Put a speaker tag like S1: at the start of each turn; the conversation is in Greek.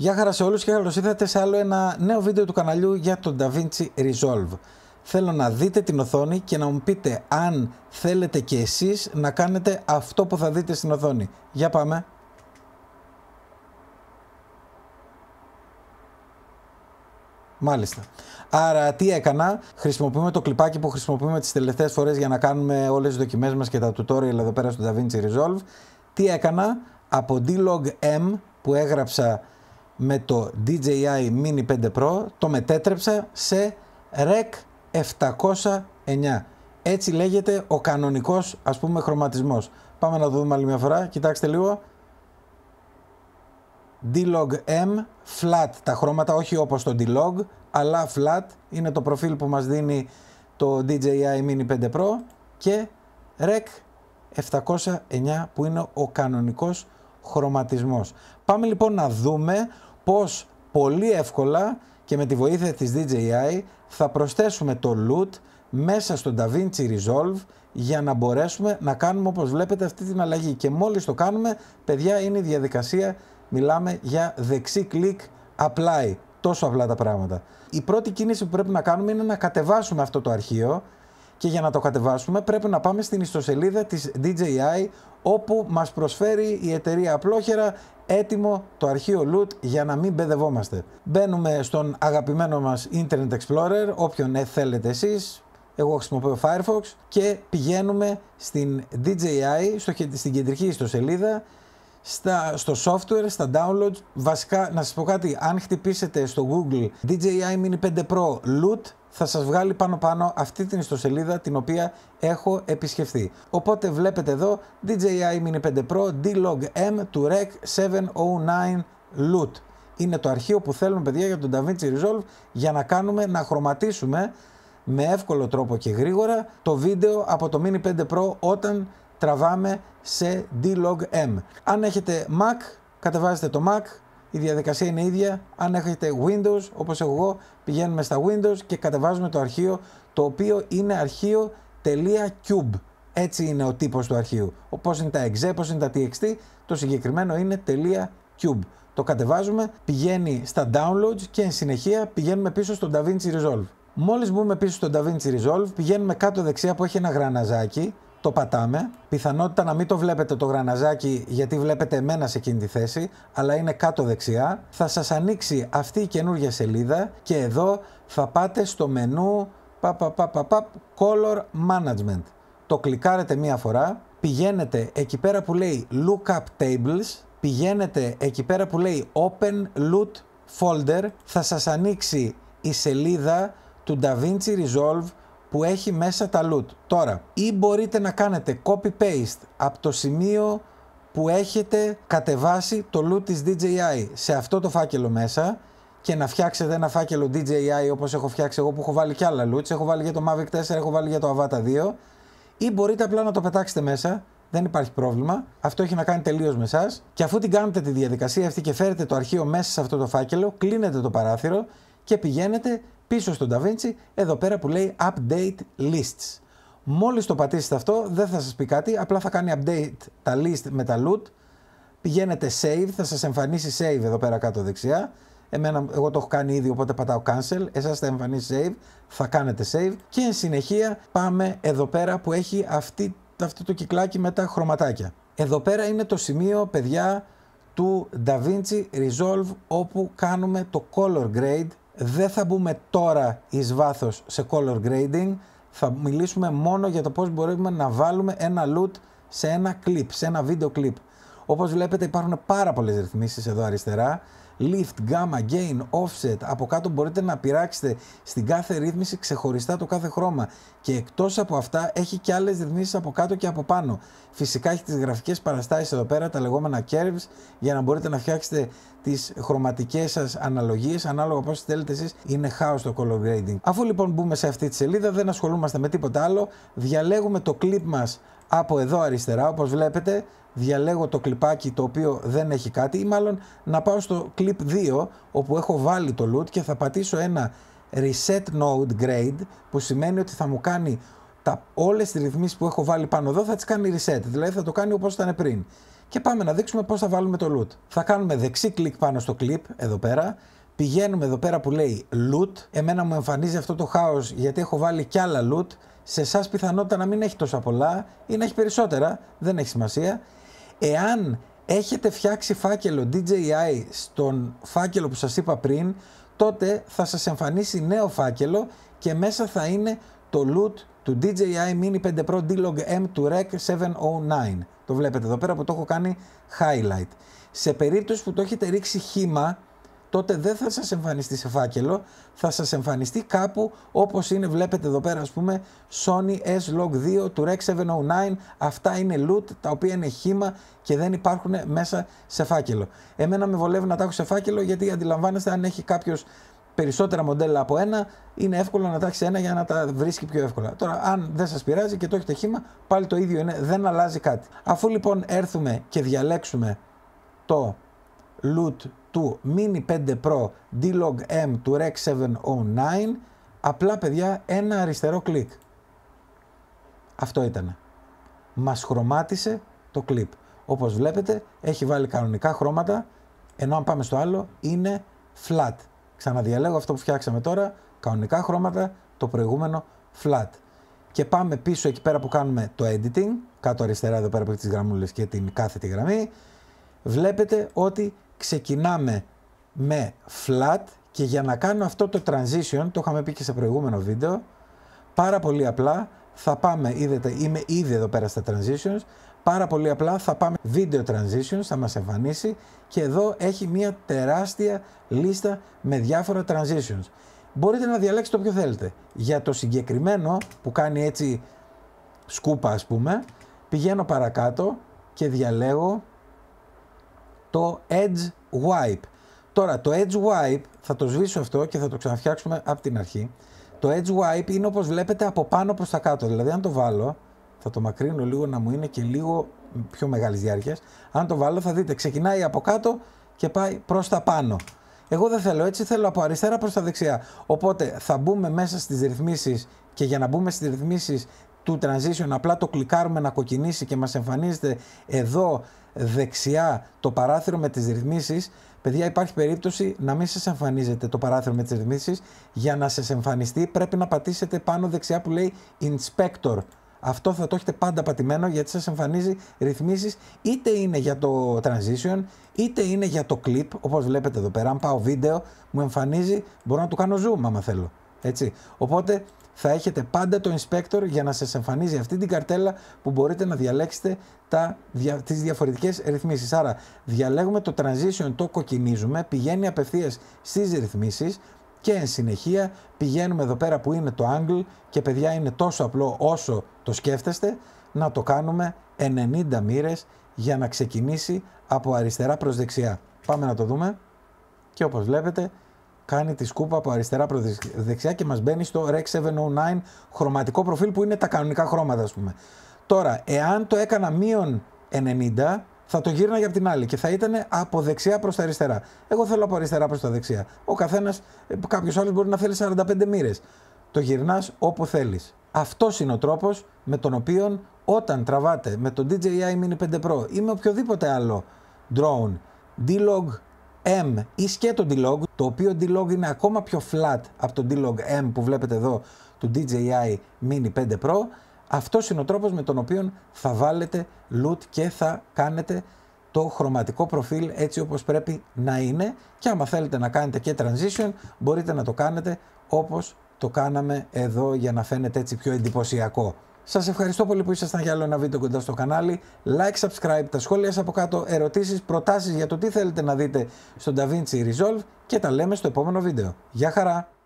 S1: Γεια χαρά σε όλους και καλώς ήρθατε σε άλλο ένα νέο βίντεο του καναλιού για το DaVinci Resolve. Θέλω να δείτε την οθόνη και να μου πείτε αν θέλετε και εσείς να κάνετε αυτό που θα δείτε στην οθόνη. Για πάμε! Μάλιστα. Άρα τι έκανα, χρησιμοποιούμε το κλιπάκι που χρησιμοποιούμε τις τελευταίες φορές για να κάνουμε όλες τις δοκιμές μας και τα tutorial εδώ πέρα στο DaVinci Resolve. Τι έκανα, από D-Log m που έγραψα με το DJI Mini 5 Pro το μετέτρεψα σε REC 709. Έτσι λέγεται ο κανονικός ας πούμε χρωματισμός. Πάμε να δούμε άλλη μια φορά. Κοιτάξτε λίγο. D-Log M, flat τα χρώματα, όχι όπως το D-Log, αλλά flat είναι το προφίλ που μας δίνει το DJI Mini 5 Pro και REC 709 που είναι ο κανονικός χρωματισμός. Πάμε λοιπόν να δούμε πώς πολύ εύκολα και με τη βοήθεια της DJI θα προσθέσουμε το loot μέσα στο DaVinci Resolve για να μπορέσουμε να κάνουμε όπως βλέπετε αυτή την αλλαγή και μόλις το κάνουμε παιδιά είναι η διαδικασία μιλάμε για δεξί κλικ apply τόσο απλά τα πράγματα η πρώτη κίνηση που πρέπει να κάνουμε είναι να κατεβάσουμε αυτό το αρχείο και για να το κατεβάσουμε πρέπει να πάμε στην ιστοσελίδα της DJI όπου μας προσφέρει η εταιρεία Απλόχερα έτοιμο το αρχείο loot για να μην μπεδευόμαστε. Μπαίνουμε στον αγαπημένο μας Internet Explorer, όποιον ε, θέλετε εσείς, εγώ χρησιμοποιώ Firefox και πηγαίνουμε στην DJI, στο, στην κεντρική ιστοσελίδα, στα, στο software, στα downloads. Βασικά, να σας πω κάτι, αν χτυπήσετε στο Google DJI Mini 5 Pro Loot, θα σας βγάλει πάνω πάνω αυτή την ιστοσελίδα την οποία έχω επισκεφθεί. Οπότε βλέπετε εδώ DJI Mini 5 Pro D-Log M του REC 709 LUT. Είναι το αρχείο που θέλουμε παιδιά για τον DaVinci Resolve για να κάνουμε να χρωματίσουμε με εύκολο τρόπο και γρήγορα το βίντεο από το Mini 5 Pro όταν τραβάμε σε D-Log M. Αν έχετε Mac, κατεβάζετε το Mac, η διαδικασία είναι ίδια. Αν έχετε Windows, όπως εγώ, πηγαίνουμε στα Windows και κατεβάζουμε το αρχείο, το οποίο είναι αρχείο.cube. Έτσι είναι ο τύπος του αρχείου. Πώς είναι τα exe, πώς είναι τα txt, το συγκεκριμένο είναι .cube. Το κατεβάζουμε, πηγαίνει στα downloads και εν συνεχεία πηγαίνουμε πίσω στο DaVinci Resolve. Μόλις μπούμε πίσω στο DaVinci Resolve, πηγαίνουμε κάτω δεξιά που έχει ένα γραναζάκι το πατάμε. Πιθανότητα να μην το βλέπετε το γραναζάκι γιατί βλέπετε εμένα σε εκείνη τη θέση, αλλά είναι κάτω δεξιά. Θα σας ανοίξει αυτή η καινούργια σελίδα και εδώ θα πάτε στο μενού πα, πα, πα, πα, Color Management. Το κλικάρετε μία φορά, πηγαίνετε εκεί πέρα που λέει Lookup Tables, πηγαίνετε εκεί πέρα που λέει Open Loot Folder, θα σας ανοίξει η σελίδα του DaVinci Resolve που έχει μέσα τα loot. Τώρα, ή μπορείτε να κάνετε copy-paste από το σημείο που έχετε κατεβάσει το loot της DJI σε αυτό το φάκελο μέσα και να φτιάξετε ένα φάκελο DJI όπως έχω φτιάξει εγώ που έχω βάλει και άλλα loot έχω βάλει για το Mavic 4, έχω βάλει για το Avata 2 ή μπορείτε απλά να το πετάξετε μέσα, δεν υπάρχει πρόβλημα, αυτό έχει να κάνει τελείως με εσάς. και αφού την κάνετε τη διαδικασία αυτή και φέρετε το αρχείο μέσα σε αυτό το φάκελο, κλείνετε το παράθυρο και πηγαίνετε πίσω στον DaVinci, εδώ πέρα που λέει Update Lists. Μόλις το πατήσετε αυτό, δεν θα σας πει κάτι, απλά θα κάνει update τα list με τα loot. Πηγαίνετε save, θα σας εμφανίσει save εδώ πέρα κάτω δεξιά. Εμένα, εγώ το έχω κάνει ήδη, οπότε πατάω cancel. Εσάς θα εμφανίσει save, θα κάνετε save. Και εν συνεχεία πάμε εδώ πέρα που έχει αυτή, αυτό το κυκλάκι με τα χρωματάκια. Εδώ πέρα είναι το σημείο, παιδιά, του DaVinci Resolve όπου κάνουμε το color grade δεν θα μπούμε τώρα εις βάθος σε color grading, θα μιλήσουμε μόνο για το πώς μπορούμε να βάλουμε ένα loot σε ένα clip, σε ένα βίντεο clip. Όπως βλέπετε υπάρχουν πάρα πολλές ρυθμίσεις εδώ αριστερά, lift, gamma, gain, offset, από κάτω μπορείτε να πειράξετε στην κάθε ρύθμιση ξεχωριστά το κάθε χρώμα και εκτός από αυτά έχει και άλλες ρυθμίσεις από κάτω και από πάνω. Φυσικά έχει τις γραφικές παραστάσεις εδώ πέρα, τα λεγόμενα curves, για να μπορείτε να φτιάξετε τις χρωματικές σας αναλογίες, ανάλογα πώς θέλετε εσείς, είναι χάος το color grading. Αφού λοιπόν μπούμε σε αυτή τη σελίδα, δεν ασχολούμαστε με τίποτα άλλο, διαλέγουμε το clip μας από εδώ αριστερά, όπως βλέπετε, διαλέγω το κλιπάκι το οποίο δεν έχει κάτι ή μάλλον να πάω στο clip 2 όπου έχω βάλει το loot και θα πατήσω ένα reset node grade που σημαίνει ότι θα μου κάνει τα, όλες τις ρυθμίσεις που έχω βάλει πάνω εδώ θα τις κάνει reset, δηλαδή θα το κάνει όπως ήταν πριν. Και πάμε να δείξουμε πώς θα βάλουμε το loot. Θα κάνουμε δεξί κλικ πάνω στο clip εδώ πέρα, πηγαίνουμε εδώ πέρα που λέει loot, εμένα μου εμφανίζει αυτό το χάος γιατί έχω βάλει κι άλλα loot, σε εσάς πιθανότητα να μην έχει τόσα πολλά ή να έχει περισσότερα, δεν έχει σημασία. Εάν έχετε φτιάξει φάκελο DJI στον φάκελο που σας είπα πριν, τότε θα σας εμφανίσει νέο φάκελο και μέσα θα είναι το loot του DJI Mini 5 Pro d M του REC 709. Το βλέπετε εδώ πέρα που το έχω κάνει highlight. Σε περίπτωση που το έχετε ρίξει χήμα, τότε δεν θα σας εμφανιστεί σε φάκελο, θα σας εμφανιστεί κάπου όπως είναι βλέπετε εδώ πέρα ας πούμε Sony S-Log 2 του Rec 709, αυτά είναι loot τα οποία είναι χήμα και δεν υπάρχουν μέσα σε φάκελο. Εμένα με βολεύει να τα έχω σε φάκελο γιατί αντιλαμβάνεστε αν έχει κάποιος περισσότερα μοντέλα από ένα, είναι εύκολο να τα τάξει ένα για να τα βρίσκει πιο εύκολα. Τώρα, αν δεν σας πειράζει και το έχετε χήμα, πάλι το ίδιο είναι, δεν αλλάζει κάτι. Αφού λοιπόν έρθουμε και διαλέξουμε το loot του Mini 5 Pro D-Log M του Rec 709 απλά παιδιά ένα αριστερό κλικ. Αυτό ήταν. Μας χρωμάτισε το κλιπ. Όπως βλέπετε έχει βάλει κανονικά χρώματα ενώ αν πάμε στο άλλο είναι flat. Ξαναδιαλέγω αυτό που φτιάξαμε τώρα, κανονικά χρώματα, το προηγούμενο flat. Και πάμε πίσω εκεί πέρα που κάνουμε το editing, κάτω αριστερά εδώ πέρα από τις γραμμούλες και την κάθετη γραμμή. Βλέπετε ότι ξεκινάμε με flat και για να κάνω αυτό το transition, το είχαμε πει και σε προηγούμενο βίντεο, πάρα πολύ απλά θα πάμε, είδατε, είμαι ήδη εδώ πέρα στα transitions, πάρα πολύ απλά θα πάμε video transitions, θα μας εμφανίσει και εδώ έχει μια τεράστια λίστα με διάφορα transitions. Μπορείτε να διαλέξετε όποιο θέλετε. Για το συγκεκριμένο που κάνει έτσι σκούπα ας πούμε, πηγαίνω παρακάτω και διαλέγω το Edge Wipe. Τώρα το Edge Wipe θα το σβήσω αυτό και θα το ξαναφτιάξουμε από την αρχή. Το Edge Wipe είναι όπως βλέπετε από πάνω προς τα κάτω. Δηλαδή αν το βάλω, θα το μακρύνω λίγο να μου είναι και λίγο πιο μεγάλης διάρκειας. Αν το βάλω θα δείτε ξεκινάει από κάτω και πάει προς τα πάνω. Εγώ δεν θέλω έτσι, θέλω από αριστερά προς τα δεξιά. Οπότε θα μπούμε μέσα στις ρυθμίσεις και για να μπούμε στις ρυθμίσεις του transition απλά το κλικάρουμε να κοκκινήσει και μας εμφανίζεται εδώ δεξιά το παράθυρο με τις ρυθμίσεις, παιδιά υπάρχει περίπτωση να μην σας εμφανίζεται το παράθυρο με τις ρυθμίσεις. Για να σας εμφανιστεί πρέπει να πατήσετε πάνω δεξιά που λέει Inspector. Αυτό θα το έχετε πάντα πατημένο γιατί σας εμφανίζει ρυθμίσεις είτε είναι για το transition είτε είναι για το clip όπως βλέπετε εδώ πέρα. Αν πάω βίντεο μου εμφανίζει μπορώ να του κάνω zoom άμα θέλω. Έτσι. Οπότε θα έχετε πάντα το inspector για να σας εμφανίζει αυτή την καρτέλα που μπορείτε να διαλέξετε τα, τις διαφορετικές ρυθμίσεις. Άρα διαλέγουμε το transition, το κοκκινίζουμε, πηγαίνει απευθείας στις ρυθμίσεις και εν συνεχεία πηγαίνουμε εδώ πέρα που είναι το angle και παιδιά είναι τόσο απλό όσο το σκέφτεστε να το κάνουμε 90 μοίρες για να ξεκινήσει από αριστερά προς δεξιά. Πάμε να το δούμε και όπως βλέπετε κάνει τη σκούπα από αριστερά προς δεξιά και μας μπαίνει στο Rec 709 χρωματικό προφίλ που είναι τα κανονικά χρώματα, ας πούμε. Τώρα, εάν το έκανα μείον 90, θα το γύρνα για την άλλη και θα ήταν από δεξιά προς τα αριστερά. Εγώ θέλω από αριστερά προς τα δεξιά. Ο καθένας, ε, κάποιος άλλος μπορεί να θέλει 45 μοίρες. Το γυρνάς όπου θέλεις. Αυτός είναι ο τρόπος με τον οποίο όταν τραβάτε με το DJI Mini 5 Pro ή με οποιοδήποτε άλλο drone, D-Log M ή σκέτο D-Log, το οποίο D-Log είναι ακόμα πιο flat από το D-Log M που βλέπετε εδώ του DJI Mini 5 Pro, αυτός είναι ο τρόπος με τον οποίο θα βάλετε loot και θα κάνετε το χρωματικό προφίλ έτσι όπως πρέπει να είναι και άμα θέλετε να κάνετε και transition μπορείτε να το κάνετε όπως το κάναμε εδώ για να φαίνεται έτσι πιο εντυπωσιακό. Σας ευχαριστώ πολύ που ήσασταν για άλλο ένα βίντεο κοντά στο κανάλι. Like, subscribe, τα σχόλια σας από κάτω, ερωτήσεις, προτάσεις για το τι θέλετε να δείτε στο DaVinci Resolve και τα λέμε στο επόμενο βίντεο. Γεια χαρά!